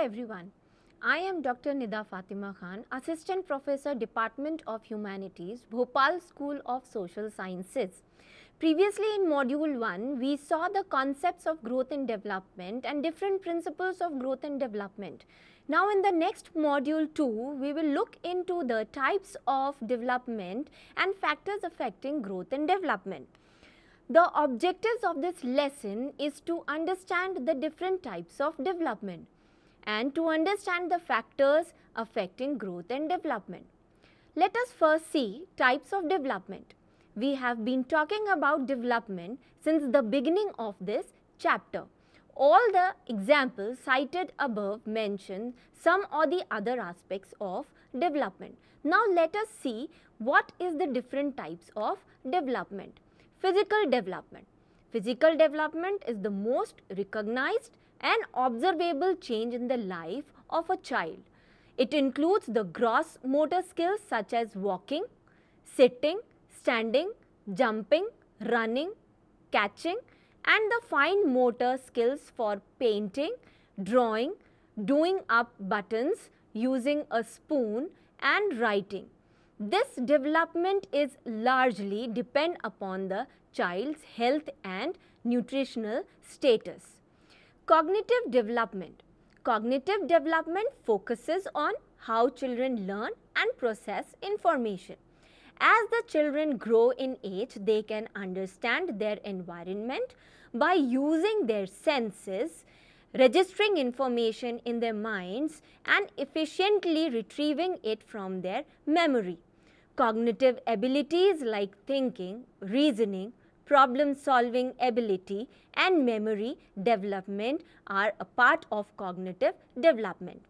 everyone. I am Dr. Nida Fatima Khan, Assistant Professor, Department of Humanities, Bhopal School of Social Sciences. Previously in Module 1, we saw the concepts of growth and development and different principles of growth and development. Now in the next Module 2, we will look into the types of development and factors affecting growth and development. The objectives of this lesson is to understand the different types of development and to understand the factors affecting growth and development. Let us first see types of development. We have been talking about development since the beginning of this chapter. All the examples cited above mention some or the other aspects of development. Now let us see what is the different types of development. Physical development. Physical development is the most recognized an observable change in the life of a child. It includes the gross motor skills such as walking, sitting, standing, jumping, running, catching and the fine motor skills for painting, drawing, doing up buttons, using a spoon and writing. This development is largely depend upon the child's health and nutritional status. Cognitive development. Cognitive development focuses on how children learn and process information. As the children grow in age, they can understand their environment by using their senses, registering information in their minds and efficiently retrieving it from their memory. Cognitive abilities like thinking, reasoning, problem solving ability and memory development are a part of cognitive development.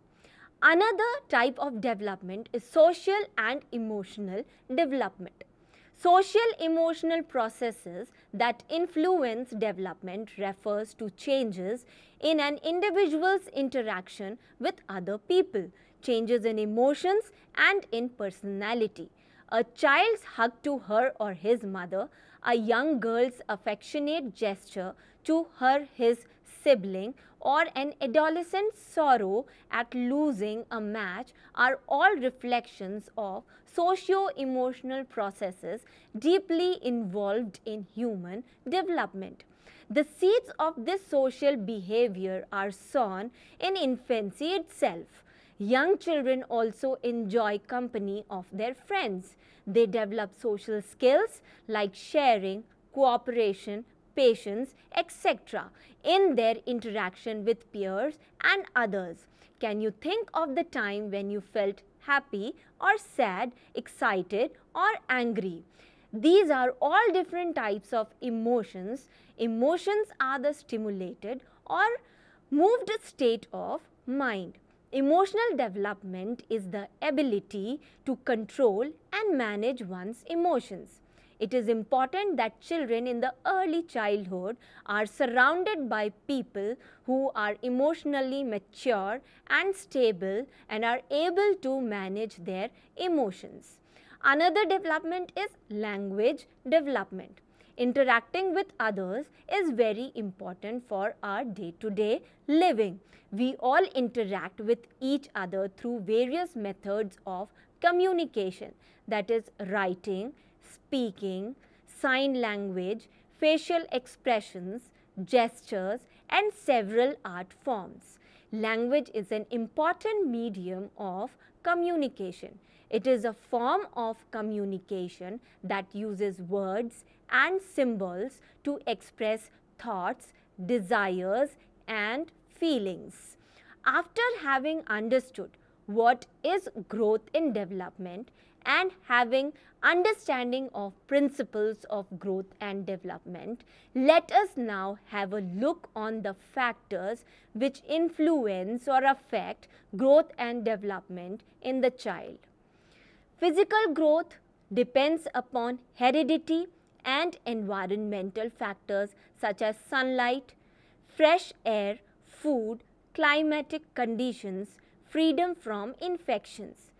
Another type of development is social and emotional development. Social emotional processes that influence development refers to changes in an individual's interaction with other people, changes in emotions and in personality a child's hug to her or his mother, a young girl's affectionate gesture to her, his sibling or an adolescent's sorrow at losing a match are all reflections of socio-emotional processes deeply involved in human development. The seeds of this social behavior are sown in infancy itself Young children also enjoy company of their friends. They develop social skills like sharing, cooperation, patience, etc. in their interaction with peers and others. Can you think of the time when you felt happy or sad, excited or angry? These are all different types of emotions. Emotions are the stimulated or moved state of mind. Emotional development is the ability to control and manage one's emotions. It is important that children in the early childhood are surrounded by people who are emotionally mature and stable and are able to manage their emotions. Another development is language development interacting with others is very important for our day-to-day -day living. We all interact with each other through various methods of communication that is writing, speaking, sign language, facial expressions, gestures and several art forms. Language is an important medium of communication. It is a form of communication that uses words and symbols to express thoughts, desires and feelings. After having understood what is growth in development and having understanding of principles of growth and development, let us now have a look on the factors which influence or affect growth and development in the child. Physical growth depends upon heredity and environmental factors such as sunlight, fresh air, food, climatic conditions, freedom from infections.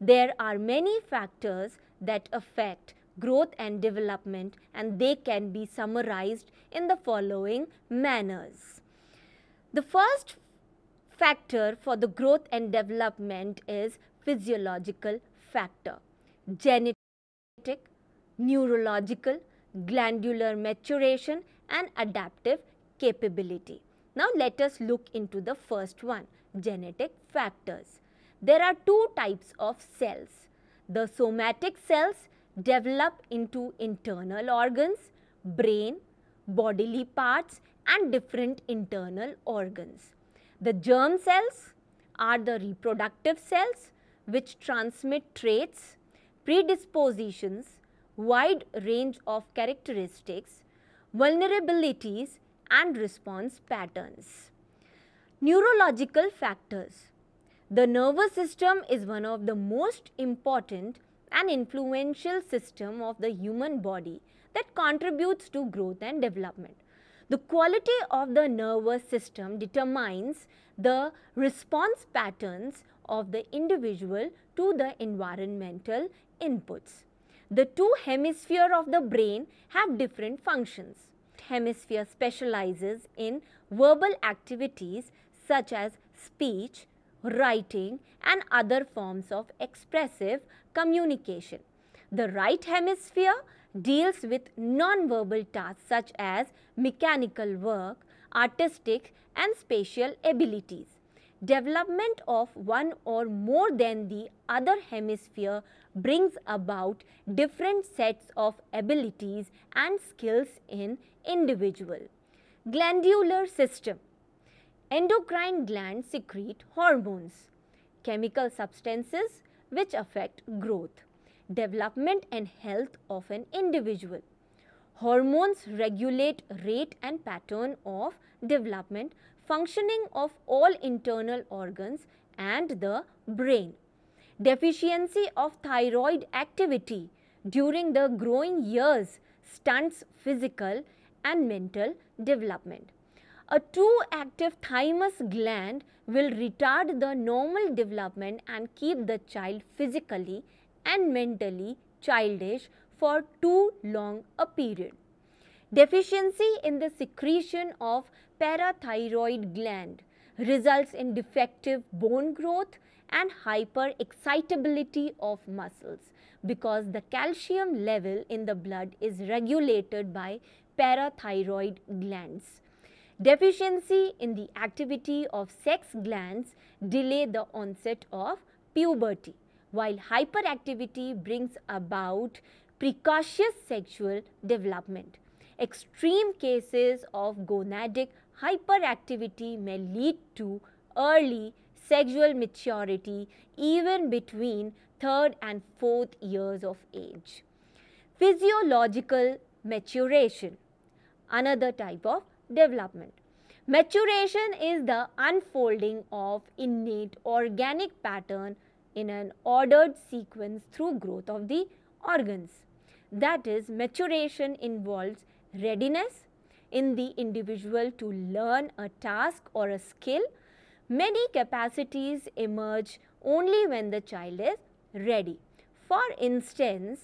There are many factors that affect growth and development and they can be summarized in the following manners. The first factor for the growth and development is physiological factor, genetic, neurological, glandular maturation and adaptive capability. Now, let us look into the first one, genetic factors. There are two types of cells. The somatic cells develop into internal organs, brain, bodily parts and different internal organs. The germ cells are the reproductive cells which transmit traits, predispositions, wide range of characteristics, vulnerabilities and response patterns. Neurological factors. The nervous system is one of the most important and influential system of the human body that contributes to growth and development. The quality of the nervous system determines the response patterns of the individual to the environmental inputs. The two hemispheres of the brain have different functions. Hemisphere specializes in verbal activities such as speech, writing and other forms of expressive communication. The right hemisphere deals with non-verbal tasks such as mechanical work, artistic and spatial abilities. Development of one or more than the other hemisphere brings about different sets of abilities and skills in individual. Glandular system. Endocrine glands secrete hormones, chemical substances which affect growth development and health of an individual. Hormones regulate rate and pattern of development, functioning of all internal organs and the brain. Deficiency of thyroid activity during the growing years stunts physical and mental development. A too active thymus gland will retard the normal development and keep the child physically and mentally childish for too long a period. Deficiency in the secretion of parathyroid gland results in defective bone growth and hyperexcitability of muscles because the calcium level in the blood is regulated by parathyroid glands. Deficiency in the activity of sex glands delay the onset of puberty while hyperactivity brings about precocious sexual development. Extreme cases of gonadic hyperactivity may lead to early sexual maturity even between third and fourth years of age. Physiological maturation, another type of development. Maturation is the unfolding of innate organic pattern in an ordered sequence through growth of the organs. That is maturation involves readiness in the individual to learn a task or a skill. Many capacities emerge only when the child is ready. For instance,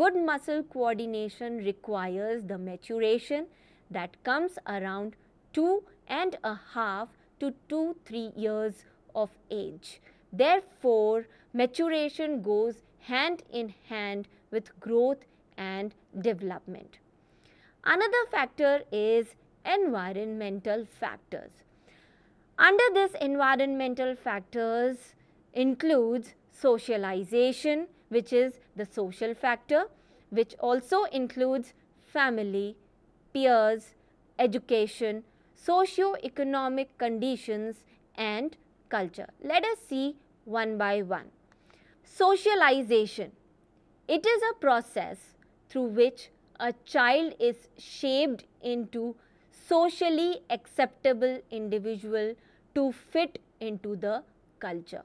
good muscle coordination requires the maturation that comes around two and a half to 2-3 years of age. Therefore, maturation goes hand in hand with growth and development. Another factor is environmental factors. Under this environmental factors includes socialization which is the social factor which also includes family, peers, education, socio-economic conditions and culture. Let us see one by one. Socialization. It is a process through which a child is shaped into socially acceptable individual to fit into the culture.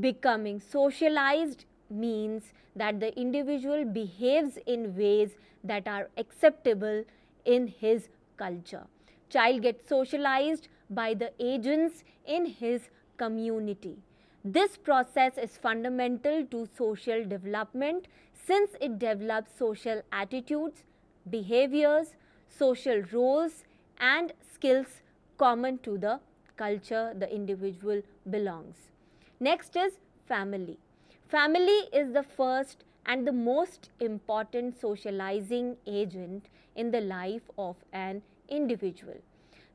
Becoming socialized means that the individual behaves in ways that are acceptable in his culture. Child gets socialized by the agents in his community. This process is fundamental to social development since it develops social attitudes, behaviors, social roles and skills common to the culture the individual belongs. Next is family. Family is the first and the most important socializing agent in the life of an individual.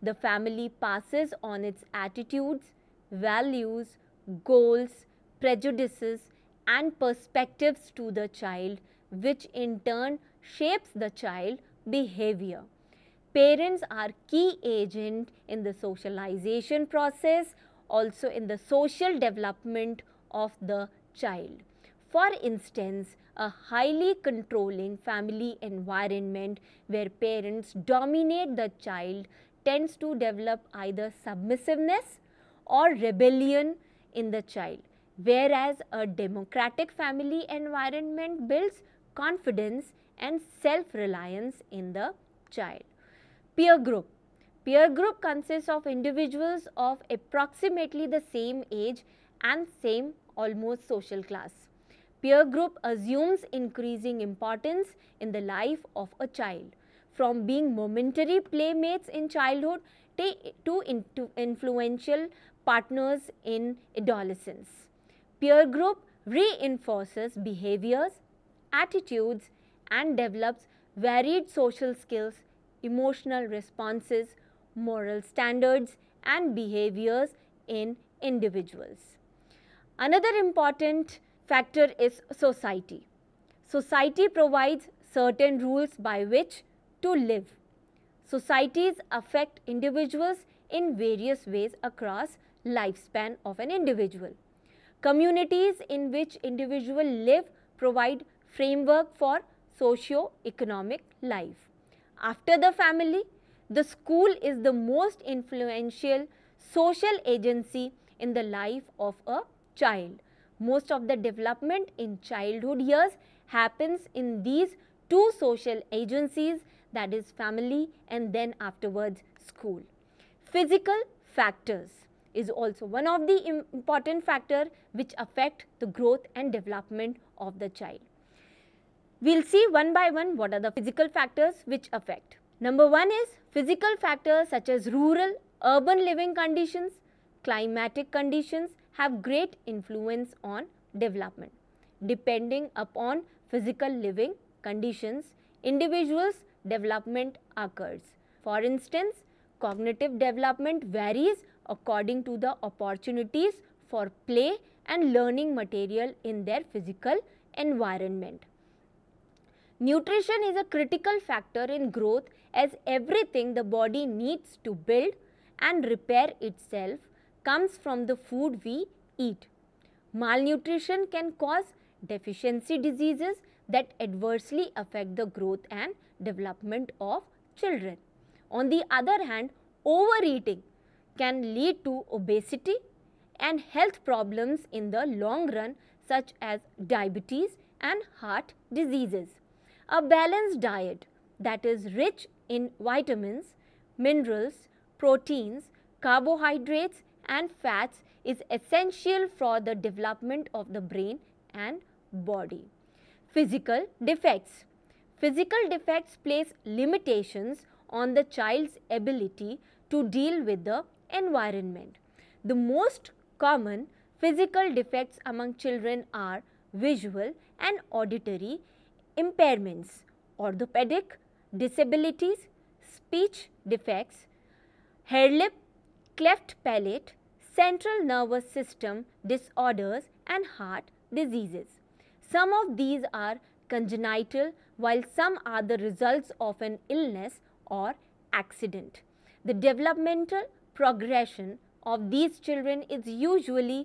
The family passes on its attitudes, values, goals, prejudices and perspectives to the child which in turn shapes the child behavior. Parents are key agent in the socialization process also in the social development of the child. For instance, a highly controlling family environment where parents dominate the child tends to develop either submissiveness or rebellion in the child. Whereas a democratic family environment builds confidence and self-reliance in the child. Peer group. Peer group consists of individuals of approximately the same age and same almost social class. Peer group assumes increasing importance in the life of a child. From being momentary playmates in childhood to influential partners in adolescence. Peer group reinforces behaviors, attitudes and develops varied social skills, emotional responses, moral standards and behaviors in individuals. Another important factor is society. Society provides certain rules by which to live. Societies affect individuals in various ways across lifespan of an individual. Communities in which individuals live provide framework for socio-economic life. After the family, the school is the most influential social agency in the life of a child. Most of the development in childhood years happens in these two social agencies that is family and then afterwards school. Physical factors is also one of the important factor which affect the growth and development of the child. We will see one by one what are the physical factors which affect. Number one is physical factors such as rural, urban living conditions, climatic conditions have great influence on development. Depending upon physical living conditions, individuals development occurs. For instance, cognitive development varies according to the opportunities for play and learning material in their physical environment. Nutrition is a critical factor in growth as everything the body needs to build and repair itself comes from the food we eat. Malnutrition can cause deficiency diseases that adversely affect the growth and development of children. On the other hand, overeating can lead to obesity and health problems in the long run such as diabetes and heart diseases. A balanced diet that is rich in vitamins, minerals, proteins, carbohydrates and fats is essential for the development of the brain and body. Physical defects. Physical defects place limitations on the child's ability to deal with the environment. The most common physical defects among children are visual and auditory impairments, orthopedic disabilities, speech defects, hair lip, cleft palate, central nervous system disorders and heart diseases. Some of these are congenital while some are the results of an illness or accident. The developmental progression of these children is usually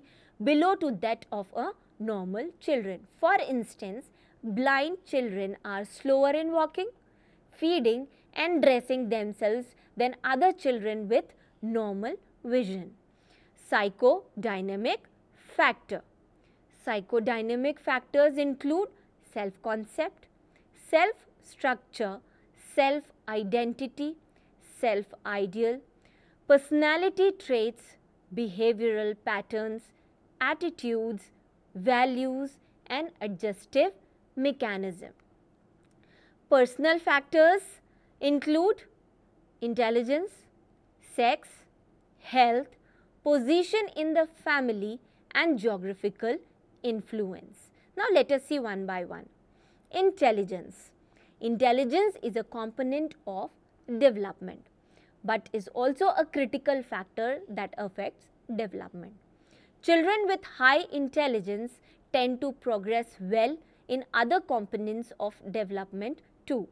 below to that of a normal children. For instance, blind children are slower in walking, feeding and dressing themselves than other children with normal vision. Psychodynamic factor. Psychodynamic factors include self-concept, self-structure, self-identity, self-ideal, Personality traits, behavioral patterns, attitudes, values and adjustive mechanism. Personal factors include intelligence, sex, health, position in the family and geographical influence. Now, let us see one by one. Intelligence. Intelligence is a component of development but is also a critical factor that affects development. Children with high intelligence tend to progress well in other components of development too,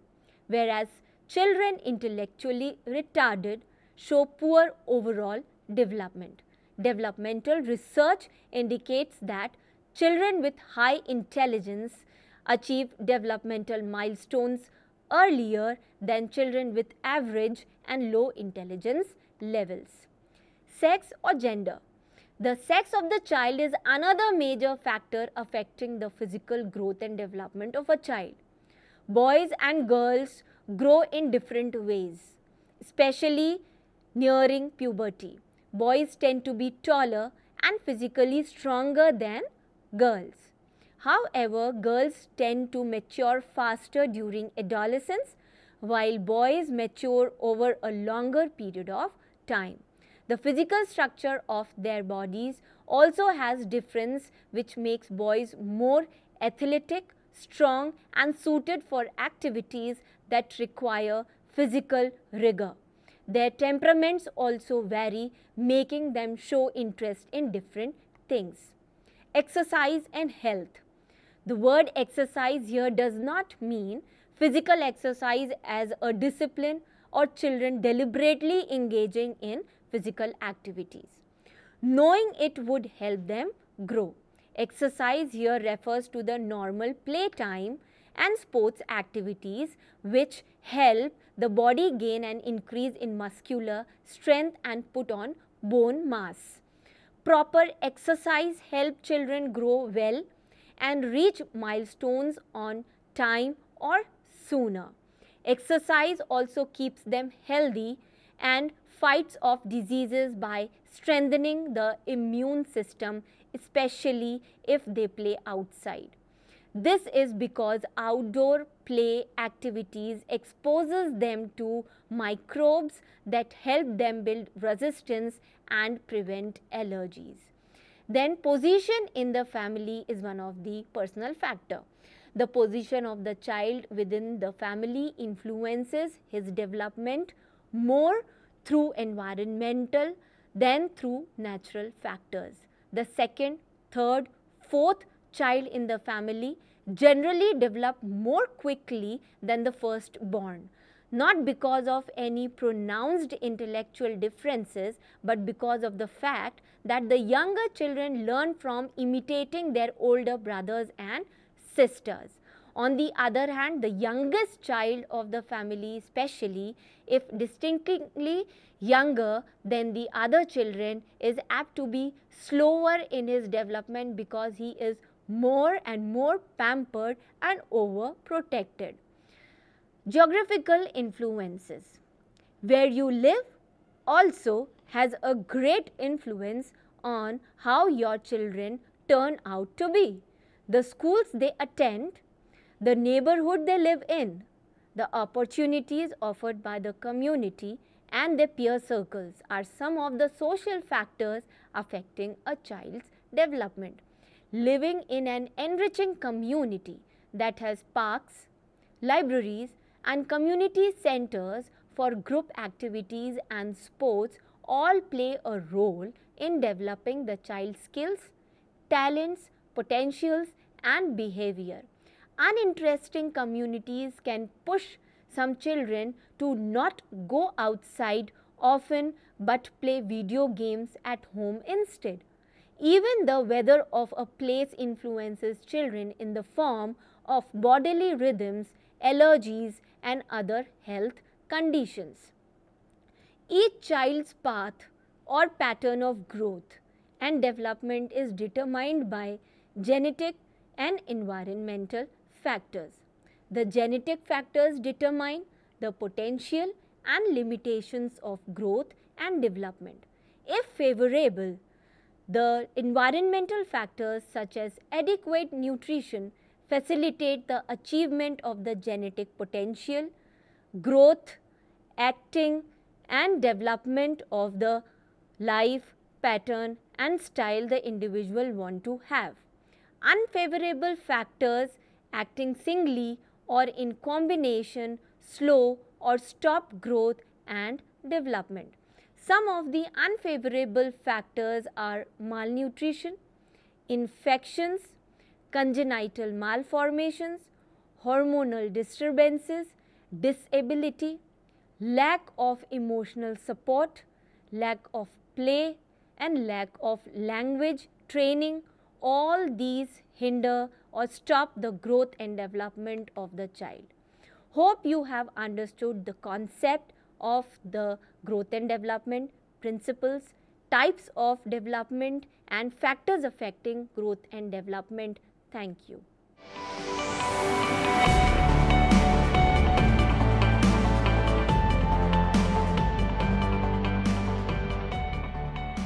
whereas children intellectually retarded show poor overall development. Developmental research indicates that children with high intelligence achieve developmental milestones earlier than children with average and low intelligence levels. Sex or gender. The sex of the child is another major factor affecting the physical growth and development of a child. Boys and girls grow in different ways, especially nearing puberty. Boys tend to be taller and physically stronger than girls. However, girls tend to mature faster during adolescence while boys mature over a longer period of time. The physical structure of their bodies also has difference which makes boys more athletic, strong and suited for activities that require physical rigor. Their temperaments also vary making them show interest in different things. Exercise and health. The word exercise here does not mean physical exercise as a discipline or children deliberately engaging in physical activities. Knowing it would help them grow. Exercise here refers to the normal playtime and sports activities which help the body gain an increase in muscular strength and put on bone mass. Proper exercise help children grow well and reach milestones on time or sooner. Exercise also keeps them healthy and fights off diseases by strengthening the immune system, especially if they play outside. This is because outdoor play activities exposes them to microbes that help them build resistance and prevent allergies then position in the family is one of the personal factor. The position of the child within the family influences his development more through environmental than through natural factors. The second, third, fourth child in the family generally develop more quickly than the first born not because of any pronounced intellectual differences, but because of the fact that the younger children learn from imitating their older brothers and sisters. On the other hand, the youngest child of the family especially, if distinctly younger than the other children, is apt to be slower in his development because he is more and more pampered and overprotected. Geographical influences. Where you live also has a great influence on how your children turn out to be. The schools they attend, the neighborhood they live in, the opportunities offered by the community and their peer circles are some of the social factors affecting a child's development. Living in an enriching community that has parks, libraries and community centers for group activities and sports all play a role in developing the child's skills, talents, potentials and behavior. Uninteresting communities can push some children to not go outside often but play video games at home instead. Even the weather of a place influences children in the form of bodily rhythms, allergies, and other health conditions. Each child's path or pattern of growth and development is determined by genetic and environmental factors. The genetic factors determine the potential and limitations of growth and development. If favorable, the environmental factors such as adequate nutrition facilitate the achievement of the genetic potential, growth, acting and development of the life, pattern and style the individual want to have. Unfavorable factors acting singly or in combination slow or stop growth and development. Some of the unfavorable factors are malnutrition, infections, congenital malformations, hormonal disturbances, disability, lack of emotional support, lack of play and lack of language training, all these hinder or stop the growth and development of the child. Hope you have understood the concept of the growth and development, principles, types of development and factors affecting growth and development Thank you.